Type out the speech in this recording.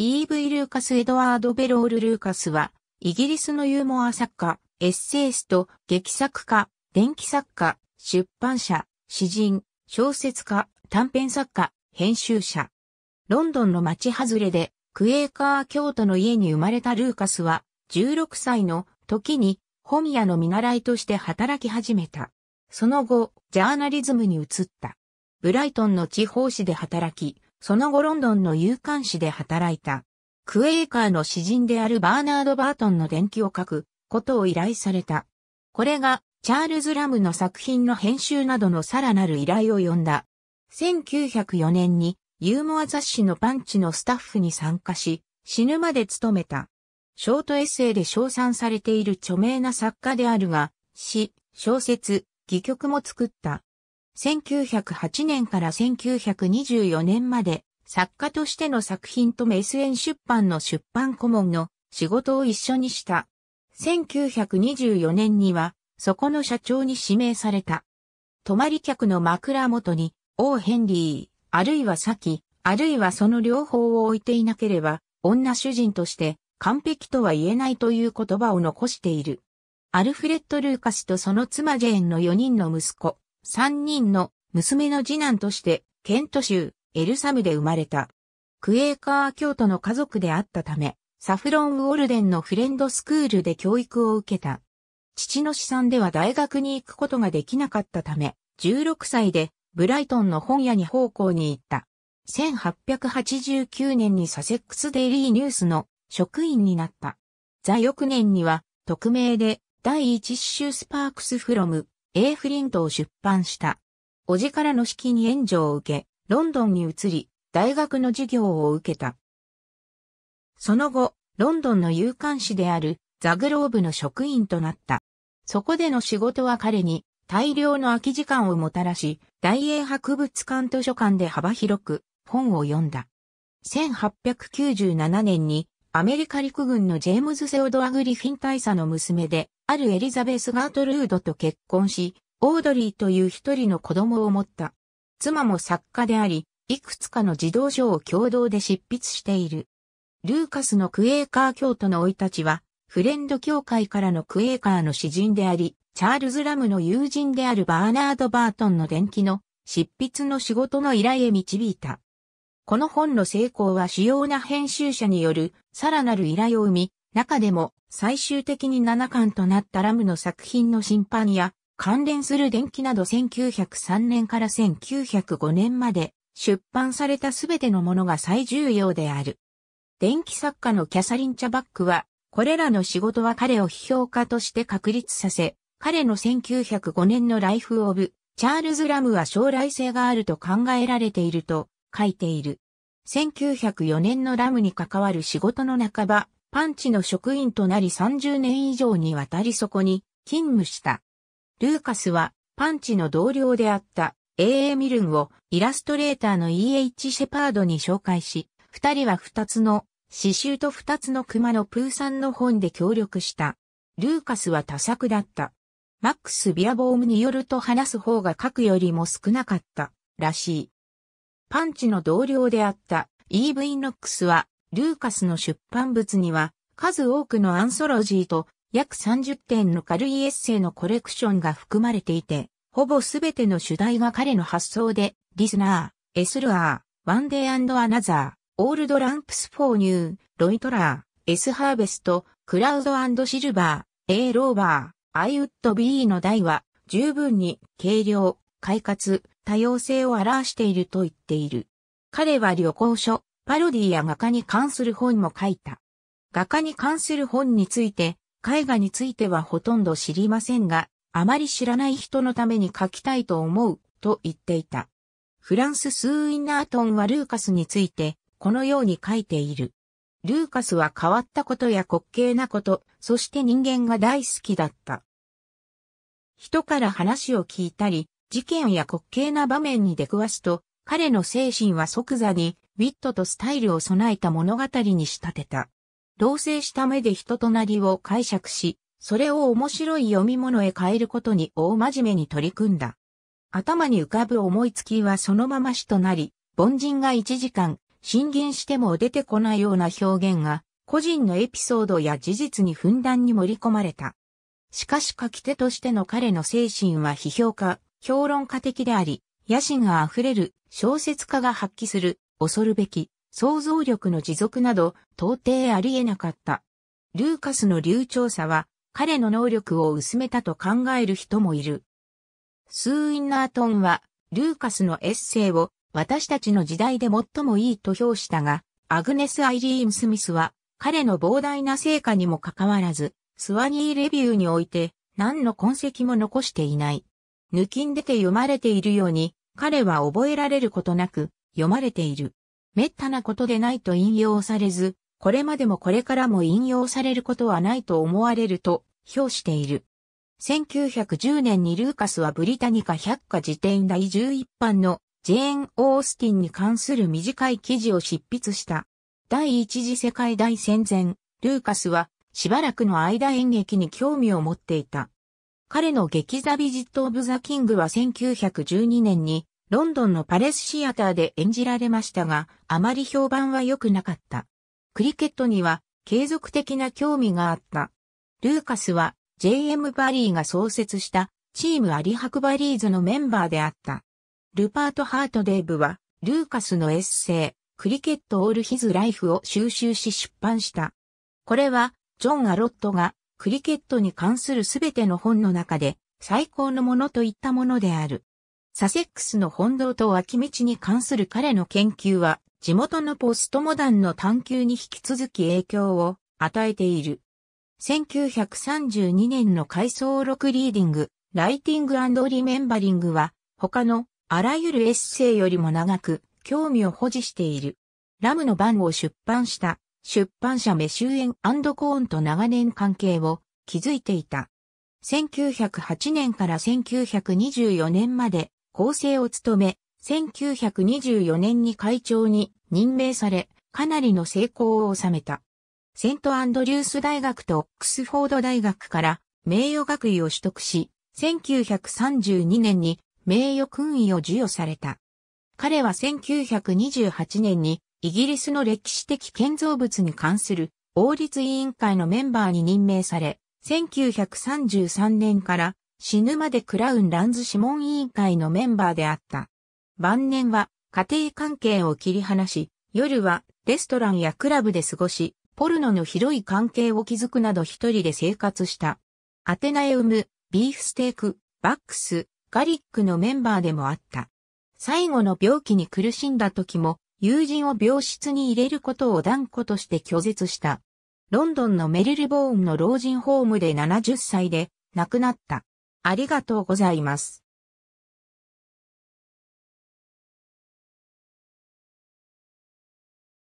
イールーカス・エドワード・ベロール・ルーカスは、イギリスのユーモア作家、エッセイスト、劇作家、電気作家、出版社、詩人、小説家、短編作家、編集者。ロンドンの町外れで、クエーカー教徒の家に生まれたルーカスは、16歳の時に本屋の見習いとして働き始めた。その後、ジャーナリズムに移った。ブライトンの地方紙で働き、その後ロンドンの有刊誌で働いた。クエイカーの詩人であるバーナード・バートンの伝記を書くことを依頼された。これがチャールズ・ラムの作品の編集などのさらなる依頼を呼んだ。1904年にユーモア雑誌のパンチのスタッフに参加し、死ぬまで勤めた。ショートエッセイで称賛されている著名な作家であるが、詩、小説、戯曲も作った。1908年から1924年まで作家としての作品とメスエン出版の出版顧問の仕事を一緒にした。1924年には、そこの社長に指名された。泊まり客の枕元に、王ヘンリー、あるいはサキ、あるいはその両方を置いていなければ、女主人として完璧とは言えないという言葉を残している。アルフレッド・ルーカスとその妻ジェーンの4人の息子、三人の娘の次男として、ケント州、エルサムで生まれた。クエーカー教徒の家族であったため、サフロン・ウォルデンのフレンドスクールで教育を受けた。父の資産では大学に行くことができなかったため、16歳でブライトンの本屋に奉公に行った。1889年にサセックスデイリーニュースの職員になった。在翌年には、匿名で第一詩集スパークスフロムエーフリントを出版した。おじからの式に援助を受け、ロンドンに移り、大学の授業を受けた。その後、ロンドンの有刊誌であるザグローブの職員となった。そこでの仕事は彼に大量の空き時間をもたらし、大英博物館図書館で幅広く本を読んだ。1897年にアメリカ陸軍のジェームズ・セオドア・グリフィン大佐の娘で、あるエリザベス・ガートルードと結婚し、オードリーという一人の子供を持った。妻も作家であり、いくつかの児童書を共同で執筆している。ルーカスのクエーカー教徒の老い立ちは、フレンド協会からのクエーカーの詩人であり、チャールズ・ラムの友人であるバーナード・バートンの伝記の執筆の仕事の依頼へ導いた。この本の成功は主要な編集者によるさらなる依頼を生み、中でも最終的に7巻となったラムの作品の審判や関連する電気など1903年から1905年まで出版されたすべてのものが最重要である。電気作家のキャサリン・チャバックは、これらの仕事は彼を批評家として確立させ、彼の1905年のライフ・オブ・チャールズ・ラムは将来性があると考えられていると書いている。1904年のラムに関わる仕事の半ば、パンチの職員となり30年以上にわたりそこに勤務した。ルーカスはパンチの同僚であった A.A. ミルンをイラストレーターの E.H. シェパードに紹介し、二人は二つの刺繍と二つの熊のプーさんの本で協力した。ルーカスは多作だった。マックス・ビアボームによると話す方が書くよりも少なかったらしい。パンチの同僚であった E.V. ノックスは、ルーカスの出版物には、数多くのアンソロジーと約30点の軽いエッセイのコレクションが含まれていて、ほぼすべての主題が彼の発想で、リスナー、エスルアー、ワンデーアナザー、オールドランプスフォーニュー、ロイトラー、エスハーベスト、クラウドシルバー、エーローバー、アイウッドビーの台は、十分に軽量、快活、多様性を表していると言っている。彼は旅行書、パロディや画家に関する本も書いた。画家に関する本について、絵画についてはほとんど知りませんが、あまり知らない人のために書きたいと思う、と言っていた。フランス・スーインナートンはルーカスについて、このように書いている。ルーカスは変わったことや滑稽なこと、そして人間が大好きだった。人から話を聞いたり、事件や滑稽な場面に出くわすと、彼の精神は即座に、ウィットとスタイルを備えた物語に仕立てた。同棲した目で人となりを解釈し、それを面白い読み物へ変えることに大真面目に取り組んだ。頭に浮かぶ思いつきはそのまま死となり、凡人が一時間、進言しても出てこないような表現が、個人のエピソードや事実にふんだんに盛り込まれた。しかし書き手としての彼の精神は批評家、評論家的であり、野心が溢れる小説家が発揮する恐るべき想像力の持続など到底ありえなかった。ルーカスの流暢さは彼の能力を薄めたと考える人もいる。スー・インナートンはルーカスのエッセイを私たちの時代で最もいいと評したが、アグネス・アイリーン・スミスは彼の膨大な成果にもかかわらず、スワニーレビューにおいて何の痕跡も残していない。抜きんでて読まれているように、彼は覚えられることなく、読まれている。滅多なことでないと引用されず、これまでもこれからも引用されることはないと思われると評している。1910年にルーカスはブリタニカ百科辞典第11版のジェーン・オースティンに関する短い記事を執筆した。第一次世界大戦前、ルーカスはしばらくの間演劇に興味を持っていた。彼の劇ザ・ビジット・オブ・ザ・キングは1912年にロンドンのパレスシアターで演じられましたが、あまり評判は良くなかった。クリケットには継続的な興味があった。ルーカスは JM バリーが創設したチームアリハクバリーズのメンバーであった。ルパート・ハート・デイブはルーカスのエッセイ、クリケット・オール・ヒズ・ライフを収集し出版した。これはジョン・アロットがクリケットに関するすべての本の中で最高のものといったものである。サセックスの本堂と脇道に関する彼の研究は、地元のポストモダンの探求に引き続き影響を与えている。1932年の回想録リーディング、ライティングリメンバリングは、他のあらゆるエッセイよりも長く興味を保持している。ラムの番を出版した出版社メシュエンコーンと長年関係を築いていた。1908年から1924年まで構成を務め、1924年に会長に任命され、かなりの成功を収めた。セントアンドリュース大学とオックスフォード大学から名誉学位を取得し、1932年に名誉勲位を授与された。彼は1928年にイギリスの歴史的建造物に関する王立委員会のメンバーに任命され、1933年から死ぬまでクラウン・ランズ諮問委員会のメンバーであった。晩年は家庭関係を切り離し、夜はレストランやクラブで過ごし、ポルノの広い関係を築くなど一人で生活した。アテナエウム、ビーフステーク、バックス、ガリックのメンバーでもあった。最後の病気に苦しんだ時も友人を病室に入れることを断固として拒絶した。ロンドンのメリルボーンの老人ホームで70歳で亡くなった。ありがとうございます。